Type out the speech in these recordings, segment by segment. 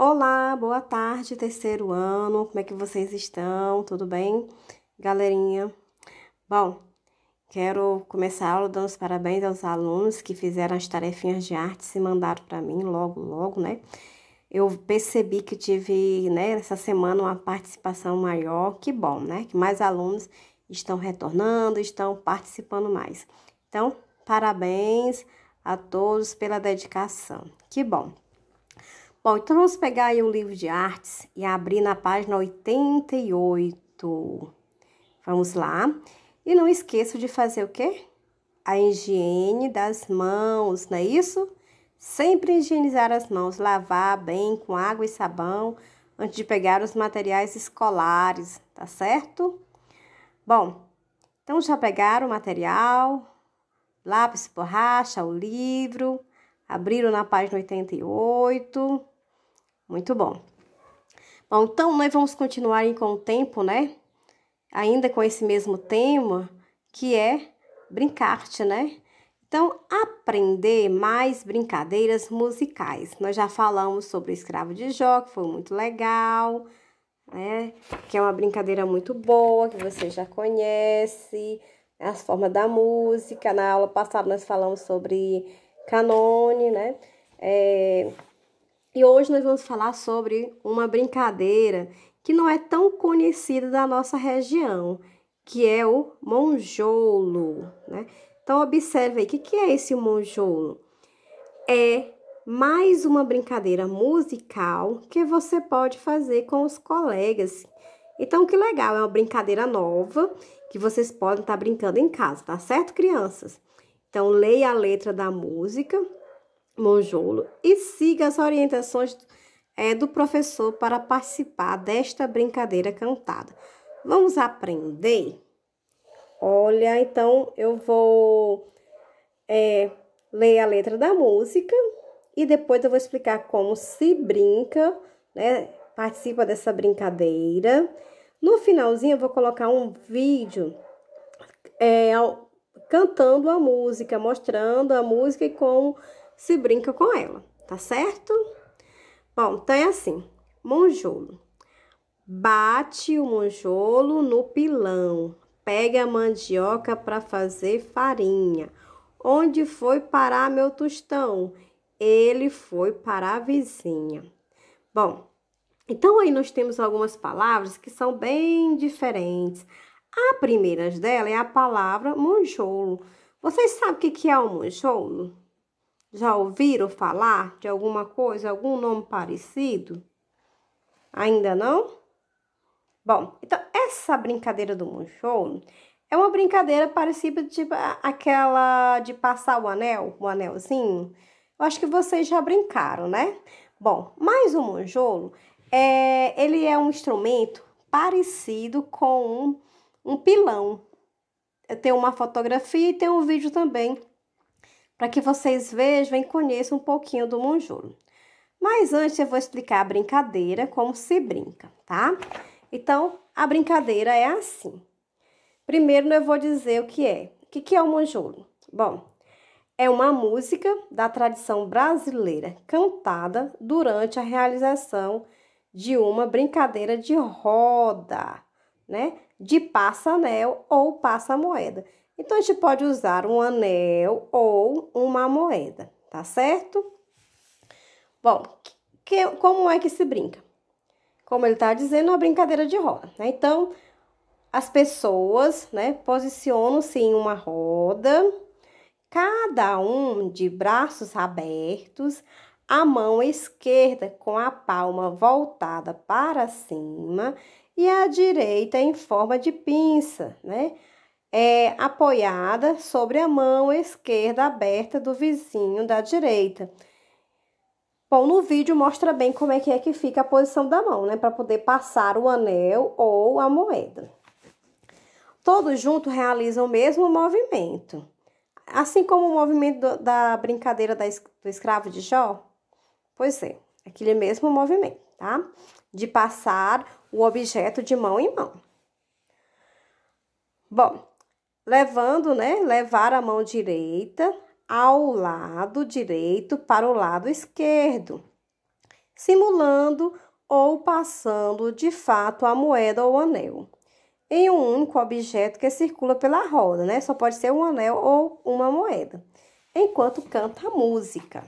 Olá, boa tarde, terceiro ano. Como é que vocês estão? Tudo bem, galerinha? Bom, quero começar a aula dando os parabéns aos alunos que fizeram as tarefinhas de arte e mandaram para mim logo, logo, né? Eu percebi que tive, né, essa semana uma participação maior. Que bom, né? Que mais alunos estão retornando, estão participando mais. Então, parabéns a todos pela dedicação. Que bom. Bom, então vamos pegar aí o livro de artes e abrir na página 88. Vamos lá. E não esqueça de fazer o quê? A higiene das mãos, não é isso? Sempre higienizar as mãos, lavar bem com água e sabão antes de pegar os materiais escolares, tá certo? Bom, então já pegaram o material, lápis, borracha, o livro, abriram na página 88. Muito bom. Bom, então nós vamos continuar com o tempo, né? Ainda com esse mesmo tema, que é brincarte, né? Então, aprender mais brincadeiras musicais. Nós já falamos sobre o escravo de Jó, que foi muito legal, né? Que é uma brincadeira muito boa, que você já conhece, as formas da música. Na aula passada nós falamos sobre canone, né? É, e hoje nós vamos falar sobre uma brincadeira que não é tão conhecida da nossa região, que é o monjolo, né? Então observe aí, o que, que é esse monjolo? É mais uma brincadeira musical que você pode fazer com os colegas. Então, que legal, é uma brincadeira nova que vocês podem estar brincando em casa, tá certo, crianças? Então, leia a letra da música Monjolo e siga as orientações é, do professor para participar desta brincadeira cantada. Vamos aprender? Olha, então eu vou é, ler a letra da música e depois eu vou explicar como se brinca, né? Participa dessa brincadeira. No finalzinho eu vou colocar um vídeo é, cantando a música, mostrando a música e como se brinca com ela, tá certo? Bom, então é assim, monjolo. Bate o monjolo no pilão, pega a mandioca para fazer farinha. Onde foi parar meu tostão? Ele foi para a vizinha. Bom, então aí nós temos algumas palavras que são bem diferentes. A primeira dela é a palavra monjolo. Vocês sabem o que é o monjolo? Já ouviram falar de alguma coisa, algum nome parecido? Ainda não? Bom, então essa brincadeira do monjolo é uma brincadeira parecida tipo aquela de passar o anel, o anelzinho. Eu acho que vocês já brincaram, né? Bom, mas o monjolo é, ele é um instrumento parecido com um, um pilão. Tem uma fotografia e tem um vídeo também para que vocês vejam e conheçam um pouquinho do monjolo. Mas antes eu vou explicar a brincadeira, como se brinca, tá? Então, a brincadeira é assim. Primeiro né, eu vou dizer o que é. O que, que é o monjolo? Bom, é uma música da tradição brasileira cantada durante a realização de uma brincadeira de roda, né? De passa-anel ou passa-moeda. Então, a gente pode usar um anel ou uma moeda, tá certo? Bom, que, como é que se brinca? Como ele está dizendo, é uma brincadeira de roda, né? Então, as pessoas, né, posicionam-se em uma roda, cada um de braços abertos, a mão esquerda com a palma voltada para cima e a direita em forma de pinça, né? é apoiada sobre a mão esquerda aberta do vizinho da direita. Bom, no vídeo mostra bem como é que é que fica a posição da mão, né? Para poder passar o anel ou a moeda. Todos juntos realizam o mesmo movimento. Assim como o movimento do, da brincadeira da, do escravo de Jó. Pois é, aquele mesmo movimento, tá? De passar o objeto de mão em mão. Bom, levando, né? Levar a mão direita ao lado direito para o lado esquerdo, simulando ou passando de fato a moeda ou anel em um único objeto que circula pela roda, né? Só pode ser um anel ou uma moeda, enquanto canta a música.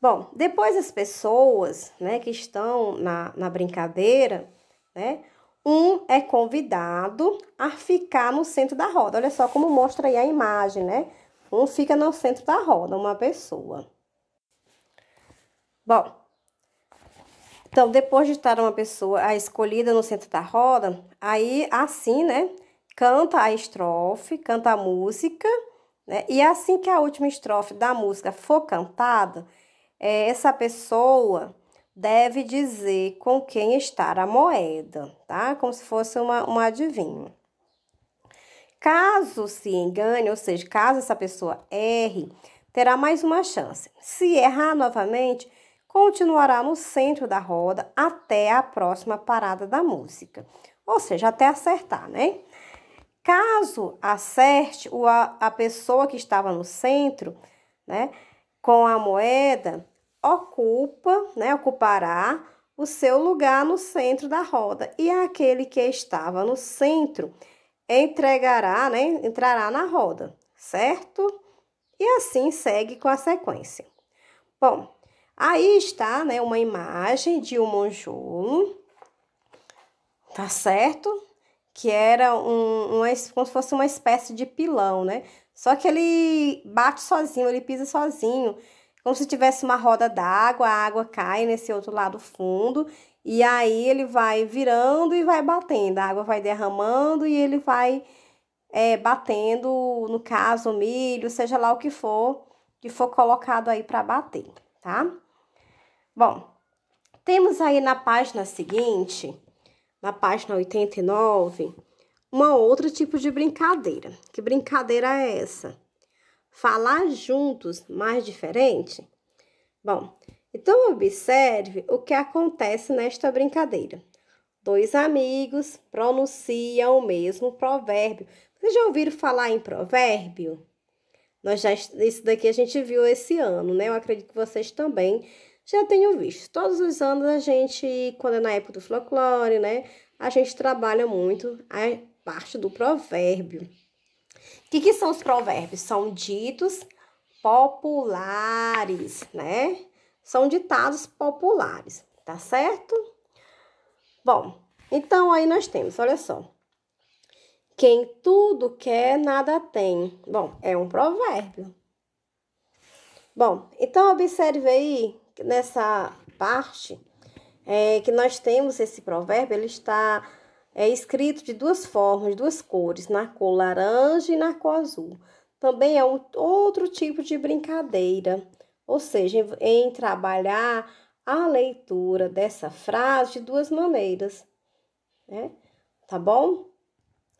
Bom, depois as pessoas, né, que estão na, na brincadeira, né, um é convidado a ficar no centro da roda. Olha só como mostra aí a imagem, né? Um fica no centro da roda, uma pessoa. Bom, então depois de estar uma pessoa escolhida no centro da roda, aí assim, né? Canta a estrofe, canta a música, né? E assim que a última estrofe da música for cantada, é, essa pessoa deve dizer com quem está a moeda, tá? Como se fosse uma, um adivinho. Caso se engane, ou seja, caso essa pessoa erre, terá mais uma chance. Se errar novamente, continuará no centro da roda até a próxima parada da música, ou seja, até acertar, né? Caso acerte, a, a pessoa que estava no centro, né, com a moeda, ocupa, né, ocupará o seu lugar no centro da roda, e aquele que estava no centro entregará, né, entrará na roda, certo? E assim segue com a sequência. Bom, aí está, né, uma imagem de um monjolo, tá certo? Que era um, uma, como se fosse uma espécie de pilão, né? Só que ele bate sozinho, ele pisa sozinho como se tivesse uma roda d'água, a água cai nesse outro lado fundo, e aí ele vai virando e vai batendo, a água vai derramando e ele vai é, batendo, no caso, milho, seja lá o que for, que for colocado aí para bater, tá? Bom, temos aí na página seguinte, na página 89, uma outro tipo de brincadeira. Que brincadeira é essa? falar juntos mais diferente? Bom, então observe o que acontece nesta brincadeira. Dois amigos pronunciam o mesmo provérbio. Vocês já ouviram falar em provérbio? Nós já isso daqui a gente viu esse ano, né? Eu acredito que vocês também já tenham visto. Todos os anos a gente, quando é na época do folclore, né, a gente trabalha muito a parte do provérbio. O que, que são os provérbios? São ditos populares, né? São ditados populares, tá certo? Bom, então aí nós temos, olha só. Quem tudo quer, nada tem. Bom, é um provérbio. Bom, então observe aí nessa parte é, que nós temos esse provérbio, ele está é escrito de duas formas, duas cores, na cor laranja e na cor azul. Também é um outro tipo de brincadeira, ou seja, em, em trabalhar a leitura dessa frase de duas maneiras, né? Tá bom?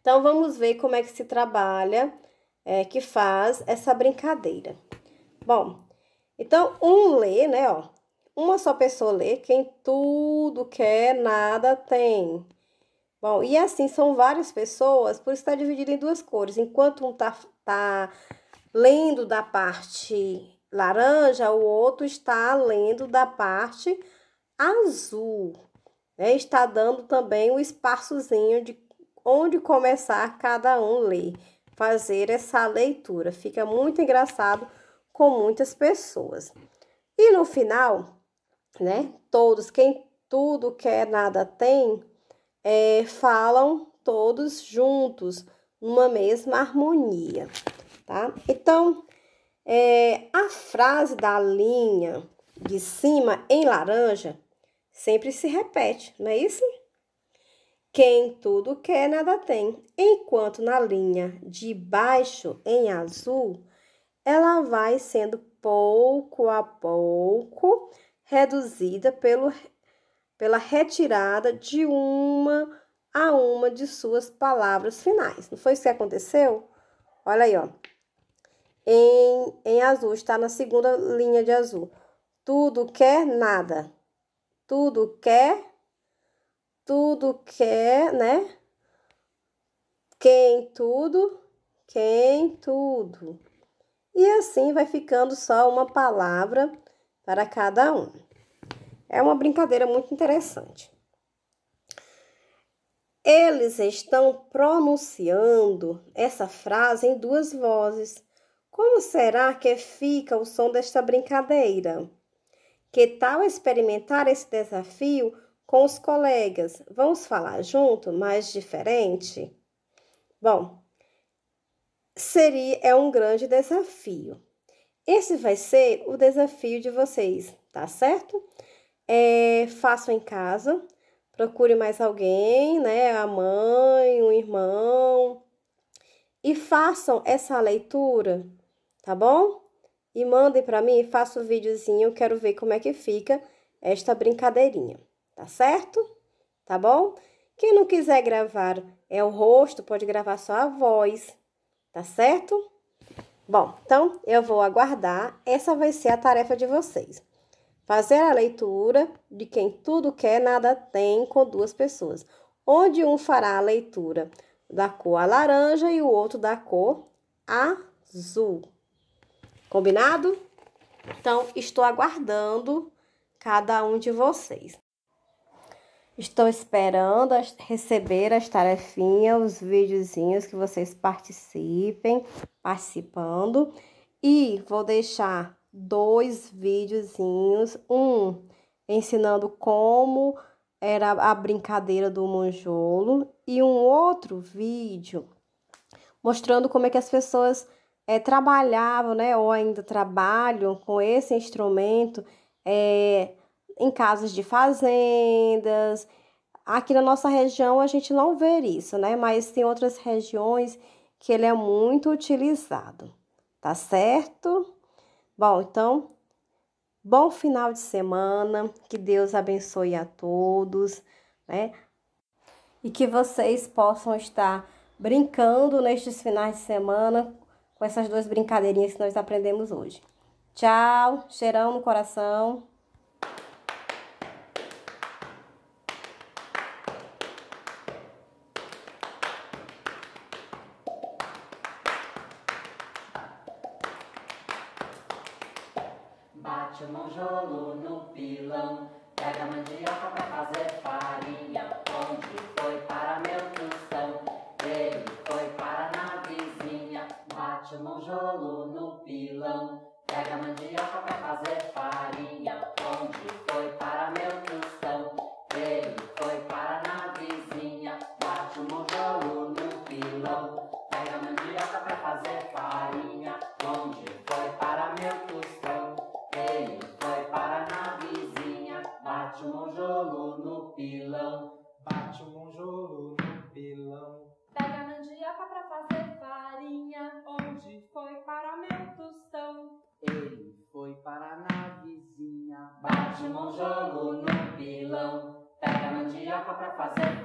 Então vamos ver como é que se trabalha, é, que faz essa brincadeira. Bom, então um lê, né? Ó, uma só pessoa lê, quem tudo quer, nada tem. Bom, e é assim são várias pessoas, por estar dividido em duas cores. Enquanto um tá, tá lendo da parte laranja, o outro está lendo da parte azul. Né? Está dando também o um espaçozinho de onde começar cada um ler, fazer essa leitura. Fica muito engraçado com muitas pessoas. E no final, né? Todos, quem tudo quer, nada tem, é, falam todos juntos, numa mesma harmonia, tá? Então, é, a frase da linha de cima em laranja sempre se repete, não é isso? Quem tudo quer, nada tem. Enquanto na linha de baixo em azul, ela vai sendo pouco a pouco reduzida pelo pela retirada de uma a uma de suas palavras finais. Não foi isso que aconteceu? Olha aí, ó. Em, em azul, está na segunda linha de azul. Tudo quer nada. Tudo quer. Tudo quer, né? Quem tudo. Quem tudo. E assim vai ficando só uma palavra para cada um. É uma brincadeira muito interessante. Eles estão pronunciando essa frase em duas vozes. Como será que fica o som desta brincadeira? Que tal experimentar esse desafio com os colegas? Vamos falar junto, mas diferente? Bom, seria é um grande desafio. Esse vai ser o desafio de vocês, tá certo? é, façam em casa. Procure mais alguém, né? A mãe, um irmão. E façam essa leitura, tá bom? E mandem para mim, faça o um videozinho, quero ver como é que fica esta brincadeirinha, tá certo? Tá bom? Quem não quiser gravar é o rosto, pode gravar só a voz, tá certo? Bom, então eu vou aguardar. Essa vai ser a tarefa de vocês. Fazer a leitura de quem tudo quer, nada tem, com duas pessoas, onde um fará a leitura da cor laranja e o outro da cor azul. Combinado? Então, estou aguardando cada um de vocês. Estou esperando receber as tarefinhas, os videozinhos que vocês participem, participando. E vou deixar dois videozinhos, um ensinando como era a brincadeira do monjolo e um outro vídeo mostrando como é que as pessoas é, trabalhavam, né, ou ainda trabalham com esse instrumento é, em casas de fazendas. Aqui na nossa região a gente não vê isso, né, mas tem outras regiões que ele é muito utilizado, tá certo? Bom, então, bom final de semana, que Deus abençoe a todos, né? E que vocês possam estar brincando nestes finais de semana com essas duas brincadeirinhas que nós aprendemos hoje. Tchau, cheirão no coração. fazer